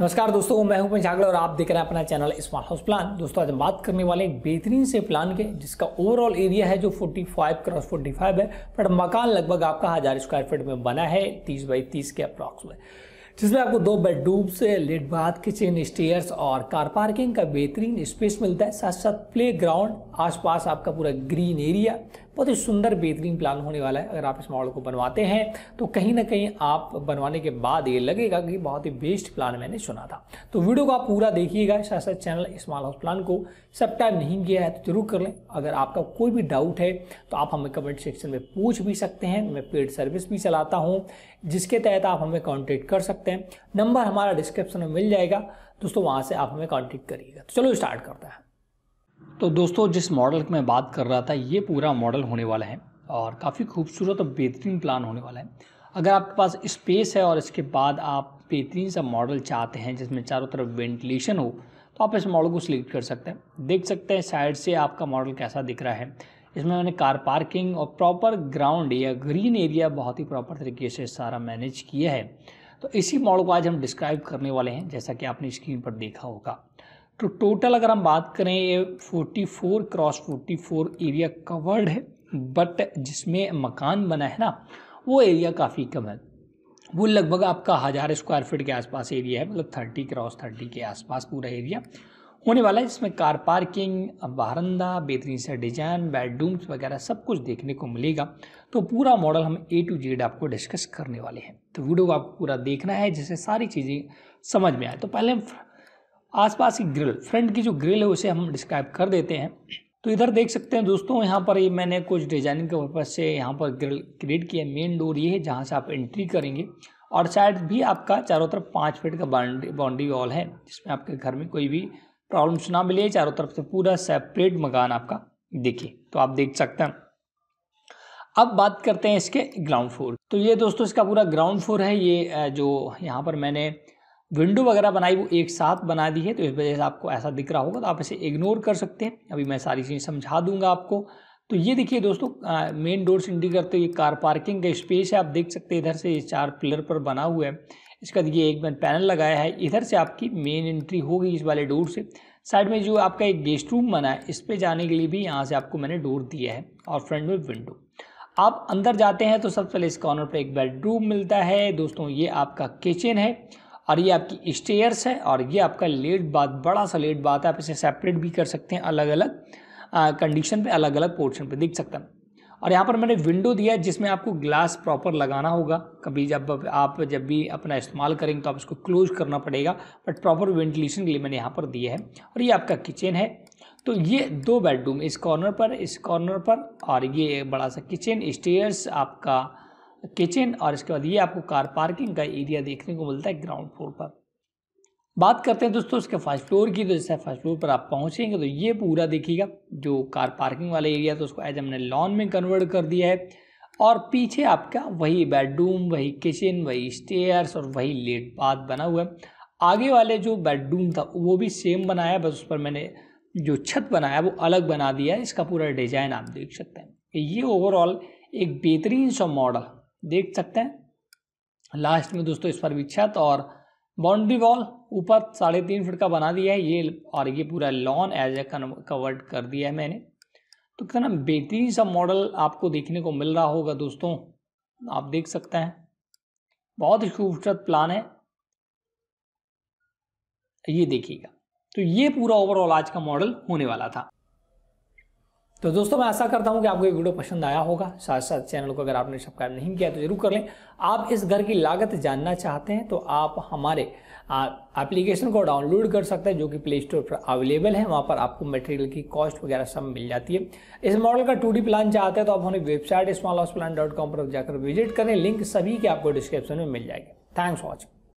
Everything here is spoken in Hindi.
नमस्कार दोस्तों मैं हूं पंचागल और आप देख रहे हैं अपना चैनल स्मार्ट हाउस प्लान दोस्तों आज हम बात करने वाले एक बेहतरीन से प्लान के जिसका ओवरऑल एरिया है जो 45 क्रॉस 45 है पर मकान लगभग आपका हज़ार स्क्वायर फीट में बना है 30 बाई 30 के अप्रॉक्स में जिसमें आपको दो बेडरूम से लेट बाथ किचन स्टेयर्स और कार पार्किंग का बेहतरीन स्पेस मिलता है साथ साथ प्ले ग्राउंड आसपास आपका पूरा ग्रीन एरिया बहुत ही सुंदर बेहतरीन प्लान होने वाला है अगर आप इस मॉडल को बनवाते हैं तो कहीं ना कहीं आप बनवाने के बाद ये लगेगा कि बहुत ही बेस्ट प्लान मैंने सुना था तो वीडियो को आप पूरा देखिएगा साथ साथ चैनल स्मॉल हाउस प्लान को सब्सक्राइब नहीं किया है तो जरूर कर लें अगर आपका कोई भी डाउट है तो आप हमें कमेंट सेक्शन में पूछ भी सकते हैं मैं पेड सर्विस भी चलाता हूँ जिसके तहत आप हमें कॉन्टेक्ट कर सकते सकते हैं नंबर हमारा डिस्क्रिप्शन में मिल जाएगा दोस्तों वहाँ से आप हमें कॉन्टेक्ट करिएगा तो चलो स्टार्ट करते हैं तो दोस्तों जिस मॉडल की मैं बात कर रहा था ये पूरा मॉडल होने वाला है और काफ़ी खूबसूरत और बेहतरीन प्लान होने वाला है अगर आपके पास स्पेस है और इसके बाद आप बेहतरीन सा मॉडल चाहते हैं जिसमें चारों तरफ वेंटिलेशन हो तो आप इस मॉडल को सिलेक्ट कर सकते हैं देख सकते हैं साइड से आपका मॉडल कैसा दिख रहा है इसमें मैंने कार पार्किंग और प्रॉपर ग्राउंड या ग्रीन एरिया बहुत ही प्रॉपर तरीके से सारा मैनेज किया है तो इसी मॉडल को आज हम डिस्क्राइब करने वाले हैं जैसा कि आपने स्क्रीन पर देखा होगा तो टोटल अगर हम बात करें ये 44 क्रॉस 44 एरिया कवर्ड है बट जिसमें मकान बना है ना वो एरिया काफ़ी कम है वो लगभग आपका हज़ार स्क्वायर फीट के आसपास एरिया है मतलब थर्टी क्रॉस थर्टी के आसपास पूरा एरिया होने वाला है जिसमें कार पार्किंग बारंदा बेहतरीन सा डिजाइन बेडरूम्स वगैरह सब कुछ देखने को मिलेगा तो पूरा मॉडल हम ए टू जेड आपको डिस्कस करने वाले हैं तो वीडियो को आपको पूरा देखना है जिससे सारी चीज़ें समझ में आए तो पहले हम आसपास की ग्रिल फ्रंट की जो ग्रिल है उसे हम डिस्क्राइब कर देते हैं तो इधर देख सकते हैं दोस्तों यहाँ पर ये मैंने कुछ डिजाइनिंग के पर्पज से यहाँ पर ग्रिल क्रिएट किया मेन डोर ये है जहाँ से आप एंट्री करेंगे और साइड भी आपका चारों तरफ पाँच फीट का बाउंड्री वॉल है जिसमें आपके घर में कोई भी प्रॉब्लम्स ना मिले चारों तरफ से पूरा सेपरेट मकान आपका दिखे तो आप देख सकते हैं अब बात करते हैं इसके ग्राउंड फ्लोर तो ये दोस्तों इसका पूरा ग्राउंड फ्लोर है ये जो यहाँ पर मैंने विंडो वगैरह बनाई वो एक साथ बना दी है तो इस वजह से आपको ऐसा दिख रहा होगा तो आप इसे इग्नोर कर सकते हैं अभी मैं सारी चीज़ें समझा दूंगा आपको तो ये देखिए दोस्तों मेन डोर से इंडी करते हुए कार पार्किंग का स्पेस है आप देख सकते हैं इधर से ये चार पिलर पर बना हुआ है इसका देखिए एक मैंने पैनल लगाया है इधर से आपकी मेन एंट्री होगी इस वाले डोर से साइड में जो आपका एक गेस्ट रूम बना है इस पर जाने के लिए भी यहाँ से आपको मैंने डोर दिया है और फ्रंट में विंडो आप अंदर जाते हैं तो सबसे पहले इस कॉर्नर पर एक बेडरूम मिलता है दोस्तों ये आपका किचन है और ये आपकी स्टेयर्स है और ये आपका लेट बाथ बड़ा सा लेट बाथ है आप इसे सेपरेट भी कर सकते हैं अलग अलग कंडीशन पे अलग अलग पोर्शन पे देख सकते हैं और यहाँ पर मैंने विंडो दिया है जिसमें आपको ग्लास प्रॉपर लगाना होगा कभी जब आप जब भी अपना इस्तेमाल करेंगे तो आप इसको क्लोज करना पड़ेगा बट प्रॉपर वेंटिलेशन के लिए मैंने यहाँ पर दिया है और ये आपका किचन है तो ये दो बेडरूम इस कॉर्नर पर इस कॉर्नर पर और ये बड़ा सा किचन स्टेयर्स आपका किचन और इसके बाद ये आपको कार पार्किंग का एरिया देखने को मिलता है ग्राउंड फ्लोर पर बात करते हैं दोस्तों इसके फर्स्ट फ्लोर की तो जैसे फर्स्ट फ्लोर पर आप पहुँचेंगे तो ये पूरा देखिएगा जो कार पार्किंग वाला एरिया तो उसको एज हमने लॉन में कन्वर्ट कर दिया है और पीछे आपका वही बेडरूम वही किचन वही स्टेयर्स और वही लेट बाथ बना हुआ है आगे वाले जो बेडरूम था वो भी सेम बनाया बस उस पर मैंने जो छत बनाया वो अलग बना दिया है इसका पूरा डिज़ाइन आप देख सकते हैं ये ओवरऑल एक बेहतरीन सा मॉडल देख सकते हैं लास्ट में दोस्तों इस पर भी छत और बाउंड्री वॉल ऊपर साढ़े तीन फुट का बना दिया है ये और ये पूरा लॉन एज ए कवर्ड कर दिया है मैंने तो कितना बेहतरीन सा मॉडल आपको देखने को मिल रहा होगा दोस्तों आप देख सकते हैं बहुत ही खूबसूरत प्लान है ये देखिएगा तो ये पूरा ओवरऑल आज का मॉडल होने वाला था तो दोस्तों मैं ऐसा करता हूँ कि आपको ये वीडियो पसंद आया होगा साथ साथ चैनल को अगर आपने सब्सक्राइब नहीं किया तो जरूर कर लें आप इस घर की लागत जानना चाहते हैं तो आप हमारे एप्लीकेशन को डाउनलोड कर सकते हैं जो कि प्ले स्टोर पर अवेलेबल है वहाँ पर आपको मटेरियल की कॉस्ट वगैरह सब मिल जाती है इस मॉडल का टू प्लान चाहते हैं तो आप हमारी website small plan dot com पर जाकर विजिट करें लिंक सभी के आपको डिस्क्रिप्शन में मिल जाएगी थैंक्स फॉर वॉचिंग